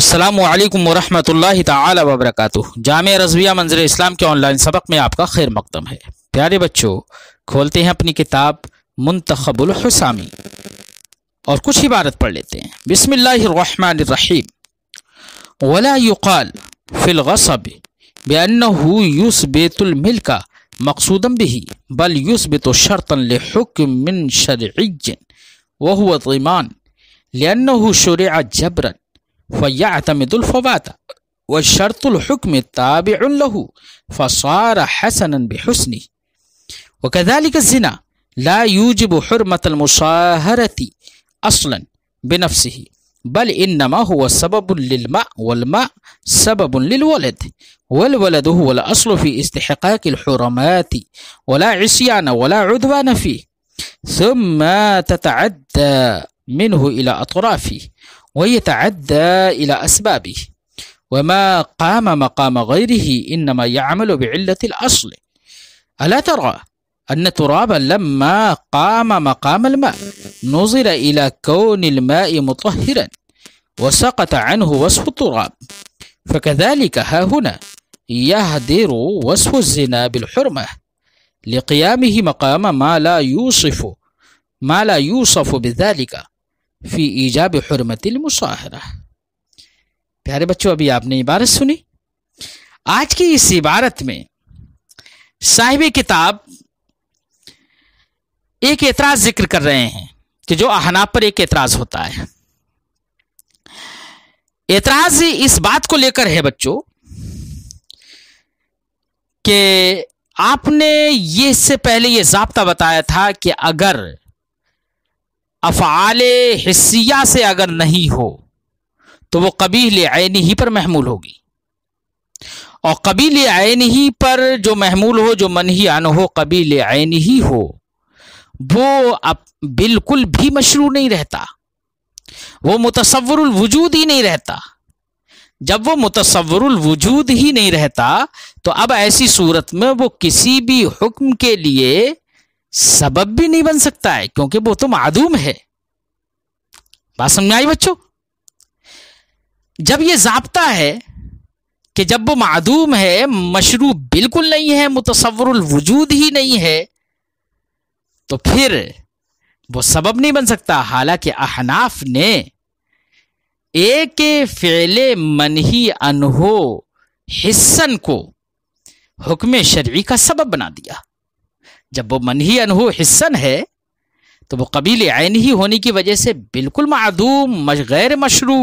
असलम वरहमल ताली वबरक जाम रजविया मंजर इस्लाम के ऑनलाइन सबक में आपका खैर मकदम है प्यारे बच्चों खोलते हैं अपनी किताब मुंतखबुलहसामी और कुछ इबारत पढ़ लेते हैं बिसमीम वला युकाल फ़िलगसब बन यूस बेतुलमिल्का मकसूदम भी बल यूस बेतो शर्तन लुकमिन शर्जन वह तमान लियन शर जबरन فيعتمد الفوات والشرط الحكم التابع له فصار حسنا بحسنه وكذلك الزنا لا يوجب حرمة المصاهرة أصلا بنفسه بل إنما هو سبب للماء والماء سبب للولد والولد هو الأصل في استحقاق الحرمات ولا عصيان ولا عدوان فيه ثم تتعدى منه إلى أطرافه ويتعدى إلى أسبابه وما قام مقام غيره إنما يعمل بعلة الأصل ألا ترى أن ترابا لما قام مقام الماء نظر إلى كون الماء مطهرا وسقط عنه وصف التراب فكذلك ها هنا يهدر وصف الزنا بالحرمة لقيامه مقام ما لا يوصف ما لا يوصف بذلك फ़ी ईजा बेहरमतिल मुशाहरा प्यारे बच्चों अभी आपने इबारत सुनी आज की इस इबारत में साहिब किताब एक एतराज़ जिक्र कर रहे हैं कि जो अहनाब पर एक एतराज़ होता है एतराज़ इस बात को लेकर है बच्चों कि आपने ये इससे पहले ये जबता बताया था कि अगर अफ़ाल हिस्सिया से अगर नहीं हो तो वो कबील आयन ही पर महमूल होगी और कबील आयन ही पर जो महमूल हो जो मन ही अन हो कबील आयन ही हो वो अब बिल्कुल भी मशरू नहीं रहता वो मुतसवर वजूद ही नहीं रहता जब वो मुतसवर वजूद ही नहीं रहता तो अब ऐसी सूरत में वो किसी भी हुक्म के लिए सबब भी नहीं बन सकता है क्योंकि वो तो मादूम है बात समझ में आई बच्चों जब ये जाप्ता है कि जब वो मादूम है मशरू बिल्कुल नहीं है मुतसवर वजूद ही नहीं है तो फिर वो सबब नहीं बन सकता हालांकि अहनाफ ने एक फेले मन ही अनहो हिस्सन को हुक्म शर्वी का सबब बना दिया जब वो मन ही अनहू हिस्सन है तो वो कबीले आयन ही होने की वजह से बिल्कुल मदूम मश, गैर मशरू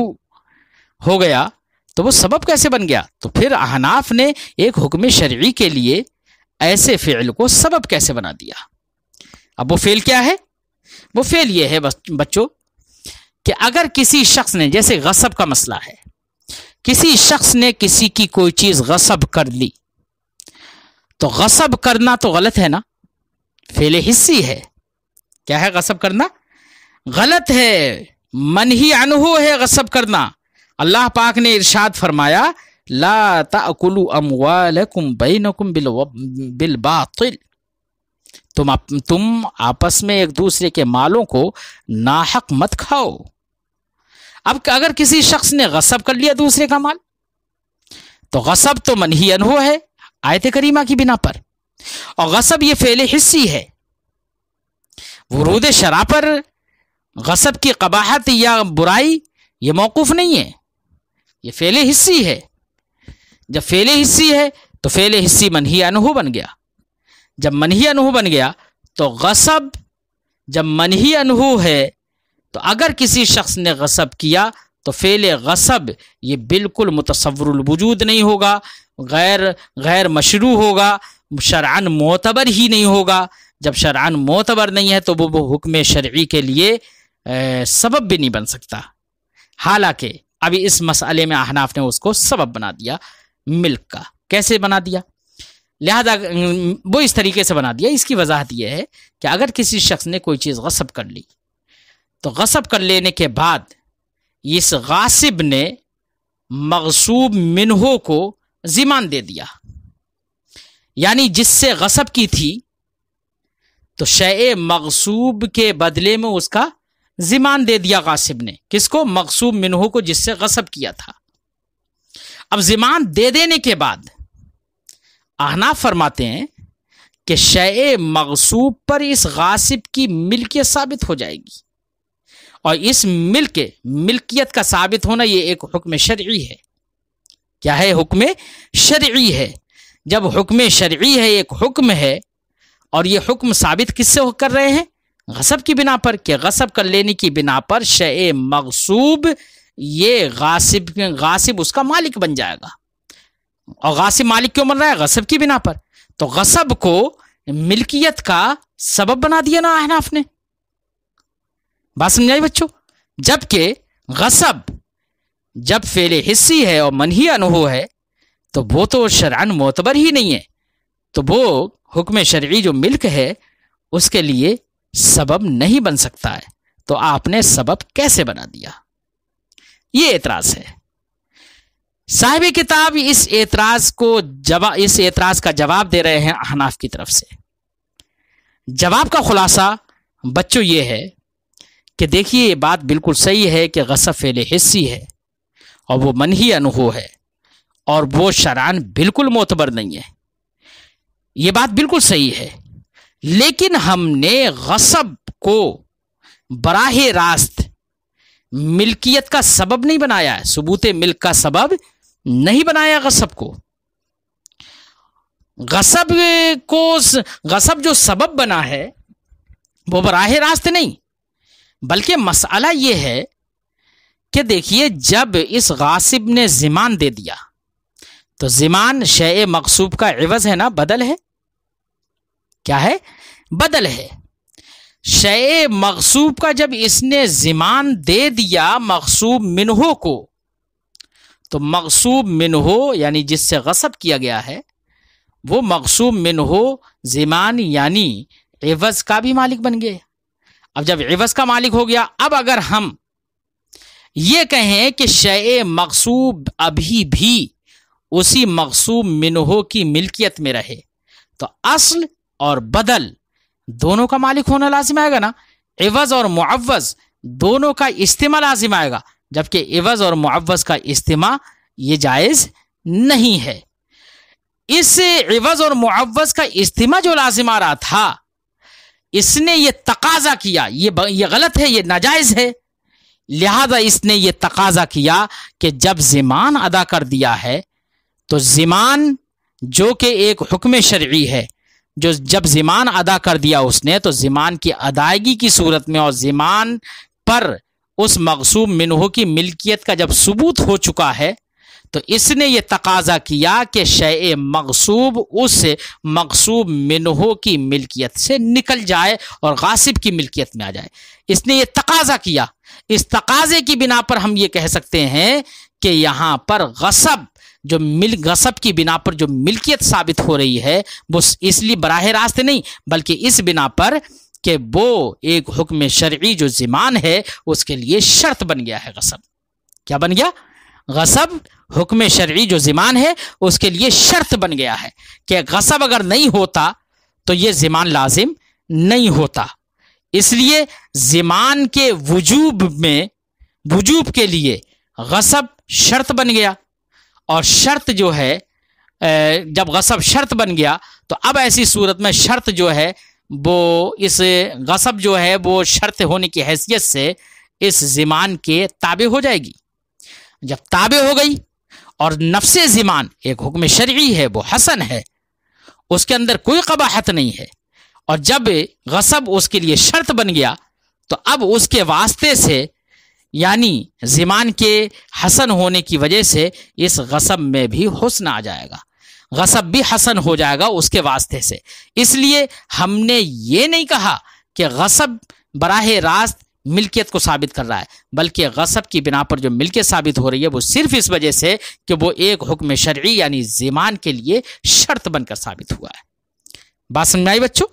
हो गया तो वो सबब कैसे बन गया तो फिर अहनाफ ने एक हुक्म शर्य के लिए ऐसे फ़ेल को सबब कैसे बना दिया अब वो फ़ेल क्या है वो फ़ेल ये है बच्चों कि अगर किसी शख्स ने जैसे गसब का मसला है किसी शख्स ने किसी की कोई चीज़ गसब कर ली तो गसब करना तो गलत है ना फेल हिस्सी है क्या है गसब करना गलत है मन ही अनहू है गसब करना अल्लाह पाक ने इरशाद फरमाया ला ताकुलु अमवालकुम बैनकुम बिल बिल बातिल तुम तुम आपस में एक दूसरे के मालों को नाहक मत खाओ अब अगर किसी शख्स ने गसब कर लिया दूसरे का माल तो गसब तो मनही अनहो है आयत करीमा की बिना पर और गसब ये फेल हिस्सी है वरूद शरा पर गसब की कबाहत या बुराई ये मौकूफ़ नहीं है ये फेल हिस्सी है जब फेल हिस्सी है तो फेल हिस्सी मनही अनहू बन गया जब मनही अनहू बन गया तो गसब जब मनही अनहू है तो अगर किसी शख्स ने गसब किया तो फेल गसब ये बिल्कुल मुतसवरवजूद नहीं होगा गैर गैर मशरू होगा शरान मोतबर ही नहीं होगा जब शरान मोतबर नहीं है तो वो वो हुक्म शर्य के लिए सबब भी नहीं बन सकता हालांकि अभी इस मसले में अहनाफ ने उसको सबब बना दिया मिल्क का कैसे बना दिया लिहाजा वो इस तरीके से बना दिया इसकी वजाहत यह है कि अगर किसी शख्स ने कोई चीज़ गसब कर ली तो गसब कर लेने के बाद इस गासिब ने मकसूब मिनहों को जिमान दे दिया यानी जिससे गसब की थी तो शय मकसूब के बदले में उसका जिमान दे दिया गासिब ने किसको मकसूब मिनहू को जिससे गसब किया था अब जिमान दे देने के बाद आहना फरमाते हैं कि शय मकसूब पर इस गासिब की मिल्कियत साबित हो जाएगी और इस मिल्क मिल्कियत का साबित होना यह एक हुक्म शर्य है क्या है हुक्म शर्य है जब हुक्म शर्ई है एक हुक्म है और ये हुक्म साबित किससे कर रहे हैं गसब की बिना पर कि गसब कर लेने की बिना पर शे मकसूब ये गासिब गासिब उसका मालिक बन जाएगा और गासिब मालिक क्यों बन रहा है गसब की बिना पर तो गसब को मिल्कियत का सबब बना दिया ना अहनाफ ने बात समझाई बच्चों जबकि गसब जब फेले हिस्सी है और मनही अनहु है तो वो तो शरान मोतबर ही नहीं है तो वो हुक्म शर्य जो मिल्क है उसके लिए सबब नहीं बन सकता है तो आपने सबब कैसे बना दिया ये एतराज है साहिब किताब इस एतराज को जवा इस एतराज का जवाब दे रहे हैं अहनाफ की तरफ से जवाब का खुलासा बच्चों ये है कि देखिए ये बात बिल्कुल सही है कि गसफ फेले हिस्सी है और वो मन ही अनहो है और वो शरान बिल्कुल मोतबर नहीं है ये बात बिल्कुल सही है लेकिन हमने गसब को बराह रास्त मिल्कियत का सबब नहीं बनाया है सबूत मिल्क का सबब नहीं बनाया गसब को गसब को गसब जो सबब बना है वो बराह रास्त नहीं बल्कि मसला ये है कि देखिए जब इस गासिब ने जिमान दे दिया तो ज़िमान शय मकसूब का एवज़ है ना बदल है क्या है बदल है शय मकसूब का जब इसने ज़िमान दे दिया मकसूब मिनहो को तो मकसूब मिनहो यानी जिससे गसब किया गया है वो मकसूब मिनहो ज़िमान यानी एवज़ का भी मालिक बन गया अब जब एवज़ का मालिक हो गया अब अगर हम ये कहें कि शय मकसूब अभी भी उसी मकसूम मिनहो की मिल्कियत में रहे तो असल और बदल दोनों का मालिक होना लाजिम आएगा ना एवज और मुआवज दोनों का इज्तिमा लाजिम आएगा जबकि एवज और मुआवज का इस्तेमा ये जायज़ नहीं है इस एवज और मुआवज का इस्तेमा जो लाजिम आ रहा था इसने ये तकाजा किया ये ये गलत है ये नाजायज़ है लिहाजा इसने ये तकाजा किया कि जब जिमान अदा कर दिया है तो ज़िमान जो कि एक हुक्म शर्ई है जो जब ज़िमान अदा कर दिया उसने तो ज़िमान की अदायगी की सूरत में और ज़िमान पर उस मकसूब मिनहू की मिल्कियत का जब सबूत हो चुका है तो इसने ये तकाजा किया कि शय मकसूब उस मकसूब मिनहो की मिल्कियत से निकल जाए और गासिब की मिल्कियत में आ जाए इसने ये तकाजा किया इस तकाजे की बिना पर हम ये कह सकते हैं कि यहाँ पर गसब जो मिल गसब की बिना पर जो मिल्कियत साबित हो रही है वो इसलिए बराह रास्त नहीं बल्कि इस बिना पर कि वो एक हुक्म शर्य जो ज़िमान है उसके लिए शर्त बन गया है गसब क्या बन गया गसब हुक्म शर्य जो ज़िमान है उसके लिए शर्त बन गया है कि गसब अगर नहीं होता तो ये ज़िमान लाजिम नहीं होता इसलिए ज़िमान के वजूब में वजूब के लिए गसब शर्त बन गया और शर्त जो है जब गसब शर्त बन गया तो अब ऐसी सूरत में शर्त जो है वो इस गसब जो है वो शर्त होने की हैसियत से इस ज़िमान के ताबे हो जाएगी जब ताबे हो गई और नफ्स ज़िमान एक हुक्म शर्य है वो हसन है उसके अंदर कोई कबाहत नहीं है और जब गसब उसके लिए शर्त बन गया तो अब उसके वास्ते से यानी ज़िमान के हसन होने की वजह से इस गसब में भी हसन आ जाएगा गसब भी हसन हो जाएगा उसके वास्ते से इसलिए हमने ये नहीं कहा कि गसब बराह रास्त मिल्कियत को साबित कर रहा है बल्कि गसब की बिना पर जो मिल्कियत साबित हो रही है वो सिर्फ इस वजह से कि वो एक हुक्म शर्य यानी ज़िमान के लिए शर्त बनकर साबित हुआ है बात समझ आई बच्चों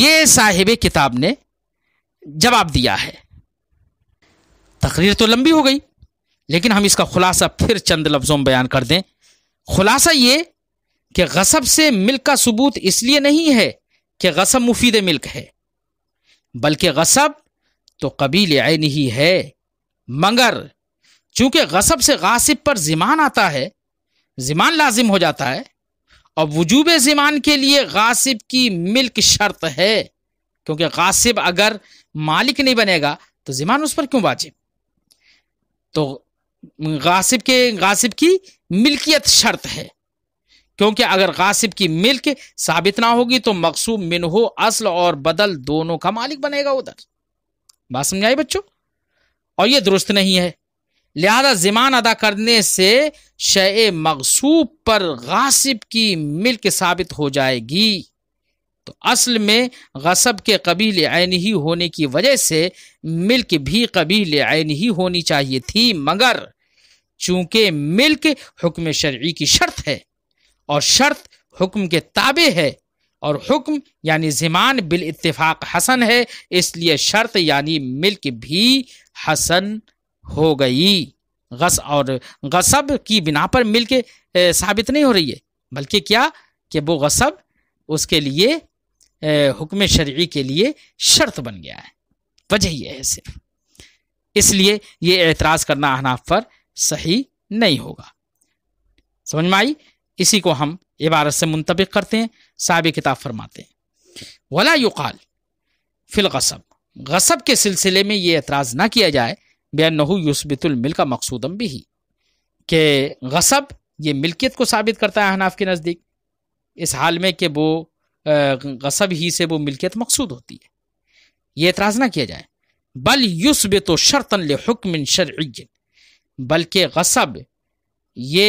ये साहिब किताब ने जवाब दिया है तकरीर तो लंबी हो गई लेकिन हम इसका खुलासा फिर चंद लफ्ज़ों में बयान कर दें खुलासा ये कि गसब से मिल्क का सबूत इसलिए नहीं है कि गसब मुफीद मिल्क है बल्कि गसब तो कबील आयन ही है मगर चूंकि गसब से गासिब पर ज़िमान आता है ज़िमान लाजिम हो जाता है और वजूब ज़िमान के लिए गासिब की मिल्क शर्त है क्योंकि गासिब अगर मालिक नहीं बनेगा तो ज़िमान उस पर क्यों वाजिब तो गासिब के गासिब की मिल्कियत शर्त है क्योंकि अगर गासिब की मिल्क साबित ना होगी तो मकसूब मिनहो असल और बदल दोनों का मालिक बनेगा उधर बात समझाई बच्चों और ये दुरुस्त नहीं है लिहाजा जिमान अदा करने से शय मकसूब पर गासिब की मिल्क साबित हो जाएगी तो असल में गसब के कबील आयन ही होने की वजह से मिल्क भी कबील आयन ही होनी चाहिए थी मगर चूंकि मिल्क हुक्म शर्ई की शर्त है और शर्त हुक्म के ताबे है और हुक्म यानी ज़िमान बिल इतफाक हसन है इसलिए शर्त यानी मिल्क भी हसन हो गई गस और गसब की बिना पर मिल्क साबित नहीं हो रही है बल्कि क्या कि वो गसब उसके लिए हुक्म शर्य के लिए शर्त बन गया है वजह यह है सिर्फ इसलिए ये एतराज़ करना अहनाफ पर सही नहीं होगा समझ में आई इसी को हम इबारत से मुंतबिक करते हैं साहब किताब फरमाते हैं वला युकाल फिल गसब गसब के सिलसिले में ये एतराज़ ना किया जाए बेनहू मिल का मकसूदम भी ही कि गसब ये मिल्कियत को साबित करता है अहनाफ के नज़दीक इस हाल में कि वो गसब ही से वो मिल्कियत मकसूद होती है ये एतराज़ ना किया जाए बल युसब तो शर्तन हुक्म शर बल्कि गसब ये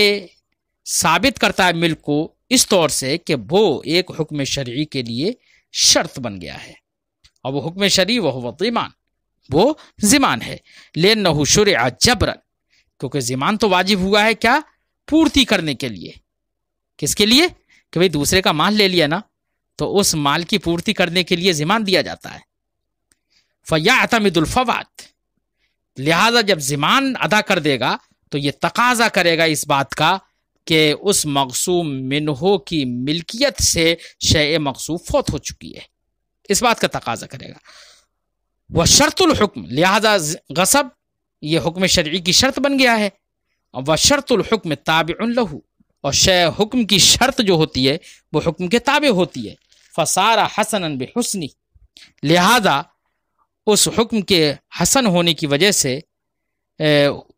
साबित करता है मिल्क को इस तौर से कि वो एक हुक्म शर्य के लिए शर्त बन गया है और वो हुक्म शरी वह वीमान वो जिमान है ले नहुशुर जबरन क्योंकि जिमान तो वाजिब हुआ है क्या पूर्ति करने के लिए किसके लिए कि भाई दूसरे का माल ले लिया ना तो उस माल की पूर्ति करने के लिए जिमान दिया जाता है फया अतमदुल्फवात लिहाजा जब जिमान अदा कर देगा तो ये तकाजा करेगा इस बात का कि उस मकसूम मिनहो की मिल्कियत से शय मकसूम फोत हो चुकी है इस बात का तकाजा करेगा वह शर्तुल्हुक्म लिहाजा गसब यह हुक्म शर्य की शर्त बन गया है वह शर्तुल्हुक्म ताब लहू और शय हुक्म की शर्त जो होती है वह हुक्म के ताबे होती है फसारा हसन बेहसनी लिहाजा उस हुक्म के हसन होने की वजह से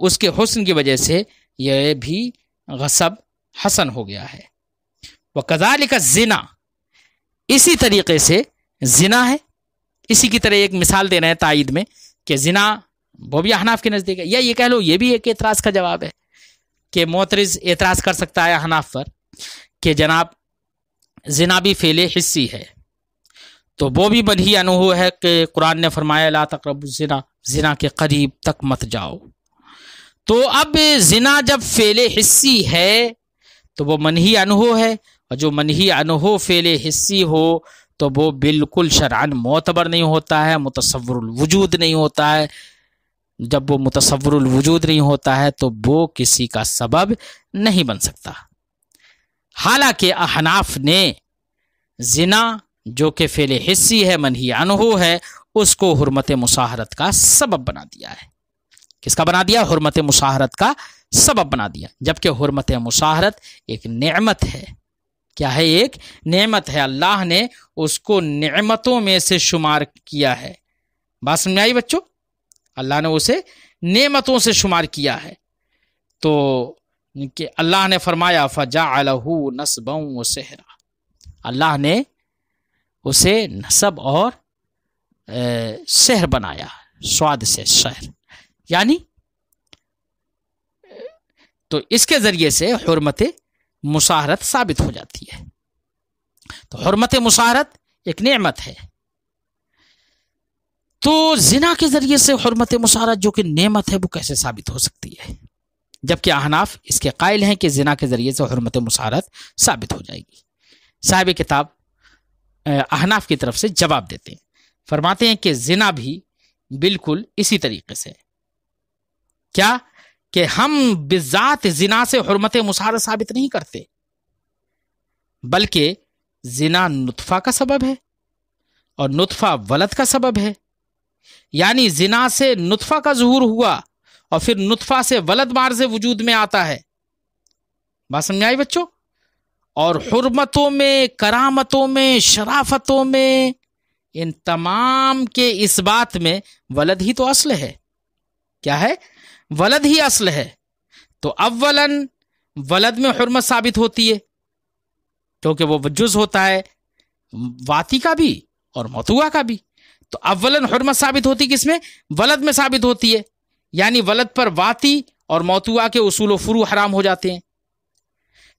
उसके हसन की वजह से यह भी गसब हसन हो गया है व कजालिक ज़िना इसी तरीके से ज़िना है इसी की तरह एक मिसाल दे रहे हैं ताइद में कि ज़िना वो भी अहनाफ के नज़दीक है या ये कह लो ये भी एक एतराज़ का जवाब है कि मोतरज एतराज़ कर सकता है अहनाफ पर कि जनाब जना भी फेल हिस्सी है तो वो भी बनी अनुभव है कि कुरान ने फरमाया ला तकरब जना जना के करीब तक मत जाओ तो अब जना जब फेल हिस्सी है तो वो मन ही अनहो है और जो मन ही अनहो फेल हिस्सी हो तो वो बिल्कुल शरान मोतबर नहीं होता है मुतसवरवजूद नहीं होता है जब वो मुतसवरवजूद नहीं होता है तो वो किसी का सबब नहीं बन सकता हालांकि अहनाफ ने जिना जो कि फेल हिस्सी है मन ही अनहु है उसको हरमत मुसाहरत का सबब बना दिया है किसका बना दिया हरमत मुसाहरत का सबब बना दिया जबकि हरमत मुसाहरत एक नेमत है क्या है एक नेमत है अल्लाह ने उसको नेमतों में से शुमार किया है बात समझ आई बच्चों अल्लाह ने उसे नेमतों से शुमार किया है तो कि अल्लाह ने फरमाया फ़जा अलहू नसब व सहरा अल्लाह ने उसे नसब और शहर बनाया स्वाद से शहर यानी तो इसके ज़रिए से हरमत मुसाहरत साबित हो जाती है तो हरमत मुसाहरत एक नेमत है तो जिना के ज़रिए से हरमत मुसाहरत जो कि नेमत है वो कैसे साबित हो सकती है जबकि अहनाफ इसके कायल हैं कि जना के ज़रिए से हरमत मुसारत साबित हो जाएगी साहिब किताब अहनाफ की तरफ से जवाब देते हैं फरमाते हैं कि जना भी बिल्कुल इसी तरीके से क्या कि हम बिजात जिना से हरमत मुसारत साबित नहीं करते बल्कि जिना नुतफ़ा का सबब है और नुतफ़ा वलत का सबब है यानी जिना से नुतफ़ा का जहूर हुआ और फिर नुतफा से वलद मार से वजूद में आता है बात समझ आई बच्चों और हरमतों में करामतों में शराफतों में इन तमाम के इस बात में वलद ही तो असल है क्या है वलद ही असल है तो अव्वलन वलद में हरमत साबित होती है क्योंकि वो वजुज होता है वाती का भी और मतुआ का भी तो अव्वलन हरमत साबित होती किसमें वलद में साबित होती है यानी वलद पर वाती और मौतुआ के उसूल फ्रू हराम हो जाते हैं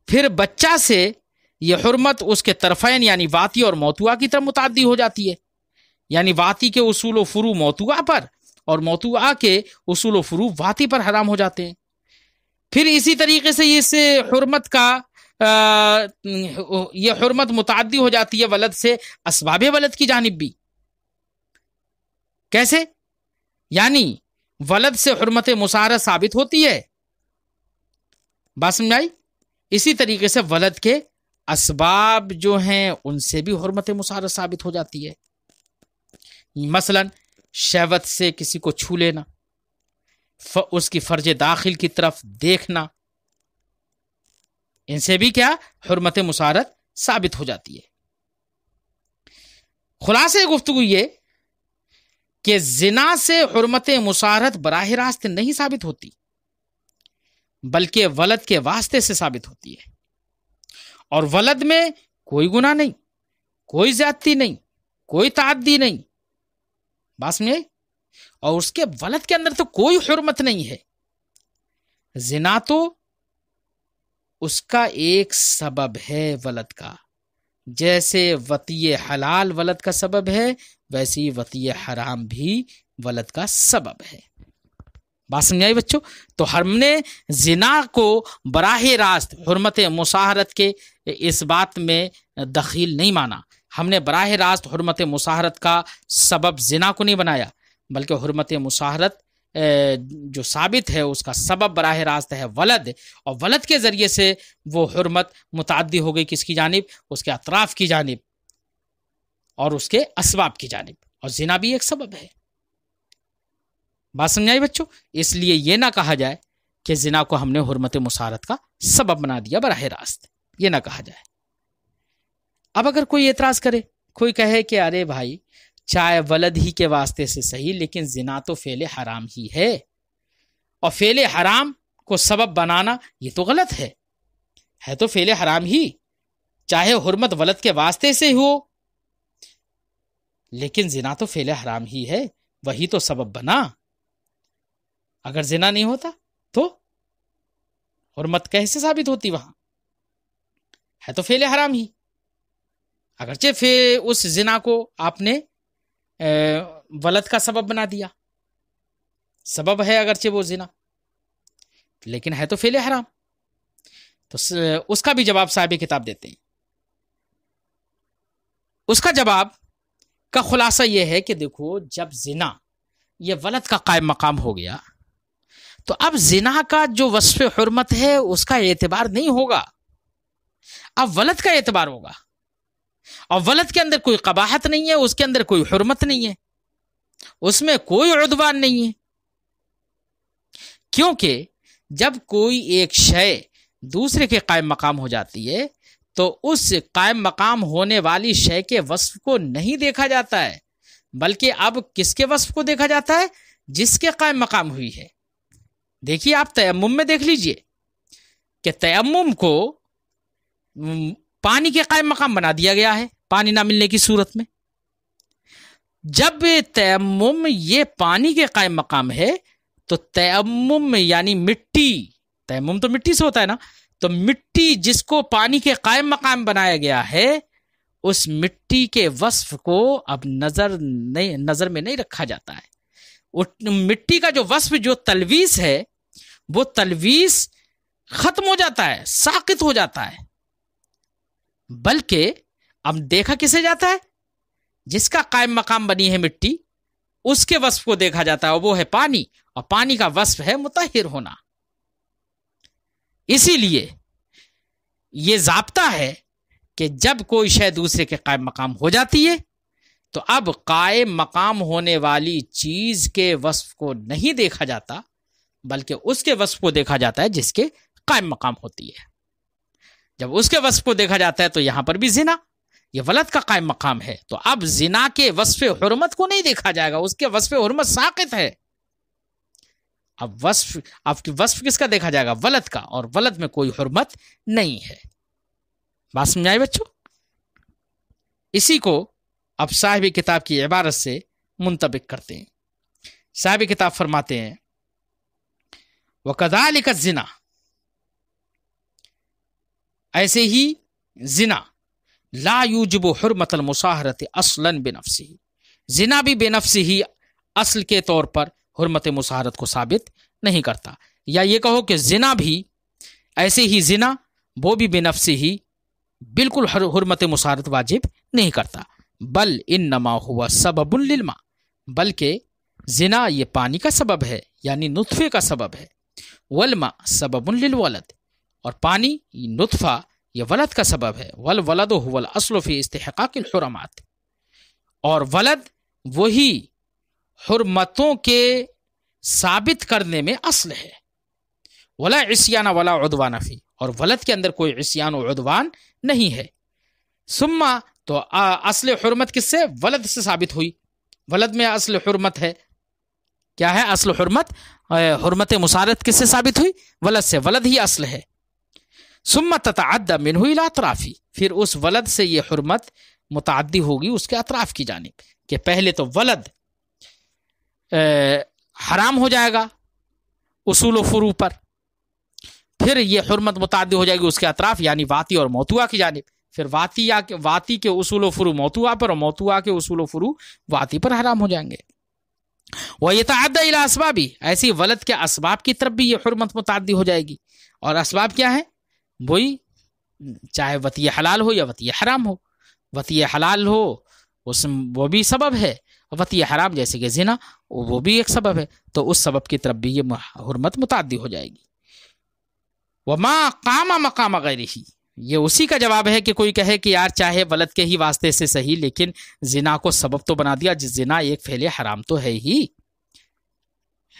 फिर बच्चा से यह हरमत उसके तरफैन यानी वाती और मौतुआ की तरफ मुतदी हो जाती है यानी वाती के उसूल फ्रू मौतुआ पर और मौतुआ के उसूल फ्रू वाती पर हराम हो जाते हैं फिर इसी तरीके से इस हरमत का यह हरमत मुतदी हो जाती है वलद से इसबाब वलद की जानब भी कैसे यानी वलद से हरमत मुसारत साबित होती है बात समझ आई इसी तरीके से वलद के असबाब जो हैं उनसे भी हरमत मुसारत साबित हो जाती है मसलन शहवत से किसी को छू लेना फ, उसकी फर्ज दाखिल की तरफ देखना इनसे भी क्या हरमत मुसारत साबित हो जाती है खुलासे गुफ्तु ये कि जिना से हरमत मुसारत बराह रास्त नहीं साबित होती बल्कि वलद के वास्ते से साबित होती है और वलद में कोई गुना नहीं कोई ज्यादती नहीं कोई तादी नहीं बात में और उसके वलद के अंदर तो कोई हरमत नहीं है जिना तो उसका एक सबब है वलद का जैसे वती हलाल वलद का सबब है वैसी वती हराम भी वलद का सबब है बात समझ आई बच्चों तो हमने जिना को बराह रास्त हरमत मुसाहरत के इस बात में दखील नहीं माना हमने बराह रास्त हरमत मुसाहरत का सबब जिना को नहीं बनाया बल्कि हरमत मुसाहरत जो साबित है उसका सबब बराह रास्त है वलद और वलद के ज़रिए से वो हरमत मुतदी हो गई किसकी जानब उसके अतराफ़ की जानब और उसके असबाब की जानब और जिना भी एक सबब है बात समझाई बच्चों इसलिए यह ना कहा जाए कि जिना को हमने हरमत मुसारत का सबब बना दिया बरह रास्त ये ना कहा जाए अब अगर कोई एतराज़ करे कोई कहे कि अरे भाई चाहे वलद ही के वास्ते से सही लेकिन जिना तो फेले हराम ही है और फेले हराम को सबब बनाना ये तो गलत है है तो फेले हराम ही चाहे हरमत वलद के वास्ते से हो लेकिन जिना तो फेले हराम ही है वही तो सबब बना अगर जिना नहीं होता तो हरमत कैसे साबित होती वहां है तो फेले हराम ही अगरचे फे उस जिना को आपने वलत का सबब बना दिया सबब है अगरचे वो जिना लेकिन है तो फेले हराम तो उसका भी जवाब साहिब किताब देते हैं उसका जवाब का खुलासा यह है कि देखो जब जिना यह वलत का कायम मकाम हो गया तो अब जिना का जो वसफ हरमत है उसका एतबार नहीं होगा अब वलत का एतबार होगा और वलत के अंदर कोई कबाहत नहीं है उसके अंदर कोई हरमत नहीं है उसमें कोई उदवान नहीं है क्योंकि जब कोई एक शय दूसरे के कायम मकाम हो जाती है तो उस कायम मकाम होने वाली शय के वस्फ को नहीं देखा जाता है बल्कि अब किसके वस्फ को देखा जाता है जिसके कायम मकाम हुई है देखिए आप तयम में देख लीजिए कि तयम को पानी के कायम मकाम बना दिया गया है पानी ना मिलने की सूरत में जब तयम ये पानी के कायम मकाम है तो तयम यानी मिट्टी तयम तो मिट्टी से होता है ना तो मिट्टी जिसको पानी के कायम मकाम बनाया गया है उस मिट्टी के वस्फ को अब नजर नहीं नजर में नहीं रखा जाता है मिट्टी का जो वस्फ जो तलवीस है वो तलवीस खत्म हो जाता है साकित हो जाता है बल्कि अब देखा किसे जाता है जिसका कायम मकाम बनी है मिट्टी उसके वस्फ को देखा जाता है वो है पानी और पानी का वस्फ है मुतहिर होना इसीलिए ये जाप्ता है कि जब कोई शय दूसरे के कायम मकाम हो जाती है तो अब कायम मकाम होने वाली चीज के वस्फ को नहीं देखा जाता बल्कि उसके वस्फ को देखा जाता है जिसके कायम मकाम होती है जब उसके वस्फ को देखा जाता है तो यहां पर भी जिना ये वलत का कायम मकाम है तो अब जिना के वस्फ हरमत को नहीं देखा जाएगा उसके वस्फ हरमत साकित है अब वस्फ आपकी वस्फ किसका देखा जाएगा वलत का और वलत में कोई हरमत नहीं है बात समझ आई बच्चों इसी को अब साहिब किताब की इबारत से मुंतबिक करते हैं साहिब किताब फरमाते हैं वकदालिक जिना ऐसे ही जिना ला यूजब हरमत मुसाहरत असलन बेनफसी जिना भी बेनफसी ही असल के तौर पर हरमत मुसारत को साबित नहीं करता या ये कहो कि जिना भी ऐसे ही जिना वो भी बेनफसी ही बिल्कुल हरमत मुसारत वाजिब नहीं करता बल इन नमा हुआ सबबुल्मा बल्कि जिना ये पानी का सबब है यानी नुतफ़े का सबब है वलमा सबबुल्लत और पानी नुतफ़ा यह वलद का सबब है वल वलद वल असलफ़ी इस्तेहक़ाकिलहरमात और वलद वही हरमतों के साबित करने में असल है वला इसियाना वला उदवाना फी और वलत के अंदर कोई इसयान उदवान नहीं है सुम्मा तो असल हरमत किससे वलद से साबित हुई वलद में असल हरमत है क्या है असल हरमत हरमत मुसारत किससे साबित हुई वलद से वलद ही असल है सुम्मा ततद मिन हुई लातराफी फिर उस वलद से ये हरमत मुतादी होगी उसके अतराफ़ की जानब कि पहले तो वलद हराम हो जाएगा उसूल फ्रू पर फिर ये हरमत मुतद हो जाएगी उसके अतराफ़ यानी वाती और मोतुआ की जानब फिर वातिया के वाती के उसूल फ्रू मोतुआ पर और मोतुआ के उसूल फ़ुरू वाती पर हराम हो जाएंगे वह ये तदा ऐसी वलत के इसबाब की तरफ भी ये हरमत मुतदी हो जाएगी और इसबाब क्या है वही चाहे वती हलाल हो या वती हराम हो वती हलाल हो उस वो भी सबब है वती हराम जैसे कि जिना वो भी एक सबब है तो उस सबब की तरफ भी ये हरमत मुतादी हो जाएगी व माँ कामा मकाम गैर ही ये उसी का जवाब है कि कोई कहे कि यार चाहे वलत के ही वास्ते से सही लेकिन जिना को सबब तो बना दिया जिना एक फैले हराम तो है ही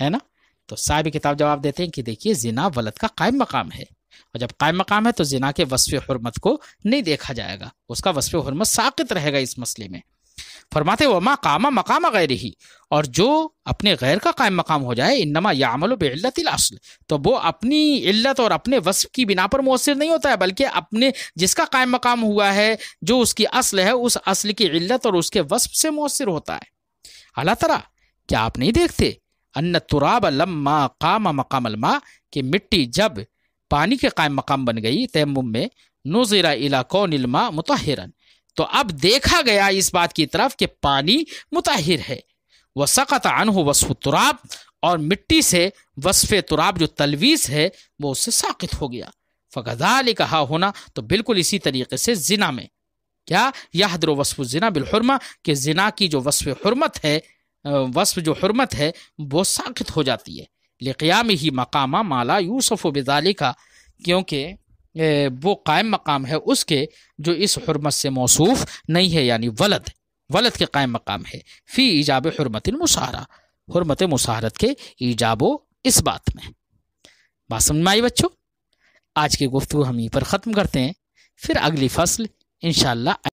है ना तो साहब किताब जवाब देते हैं कि देखिए जिना वलत का कायम मकाम है और जब कायम मकाम है तो जिना के वसफ़ हरमत को नहीं देखा जाएगा उसका वसफ़ हरमत साकित रहेगा इस मसले में फरमाते वमा कामा मकाम गैर ही और जो अपने गैर का कायम मकाम हो जाए इनमा यामल बेल्लत असल तो वो अपनी इल्लत और अपने वस्फ की बिना पर मौसर नहीं होता है बल्कि अपने जिसका कायम मकाम हुआ है जो उसकी असल है उस असल की इल्लत और उसके वस्फ से मौसर होता है अल्लाह तरा क्या आप नहीं देखते अन्न तुराब लम्मा काम मकाम अलमा कि मिट्टी जब पानी के कायम मकाम बन गई तैम में नुजरा इला कौन इल्मा मुतहरन तो अब देखा गया इस बात की तरफ कि पानी मुताहिर है वह सख्त अनहो वसफ़ तुराब और मिट्टी से वसफ़ तुराब जो तलवीज़ है वो उससे साकित हो गया फ़गदाल कहा होना तो बिल्कुल इसी तरीके से जिना में क्या याहदर वसफ़ जिना बिलहरमा कि जिना की जो वसफ़ हरमत है वसफ़ जो हरमत है वो साकित हो जाती है में ही मकामा माला यूसफ़ बिजाली का क्योंकि वो कायम मकाम है उसके जो इस हरमत से मौसूफ नहीं है यानी वलद वलद के कायम मकाम है फ़ी ईजाब हरमत मुशाहरा हरमत मुशाहरत के ईजाबो इस बात में बात समझ में आई बच्चों आज की गुफ्तु हम यहीं पर ख़त्म करते हैं फिर अगली फसल इन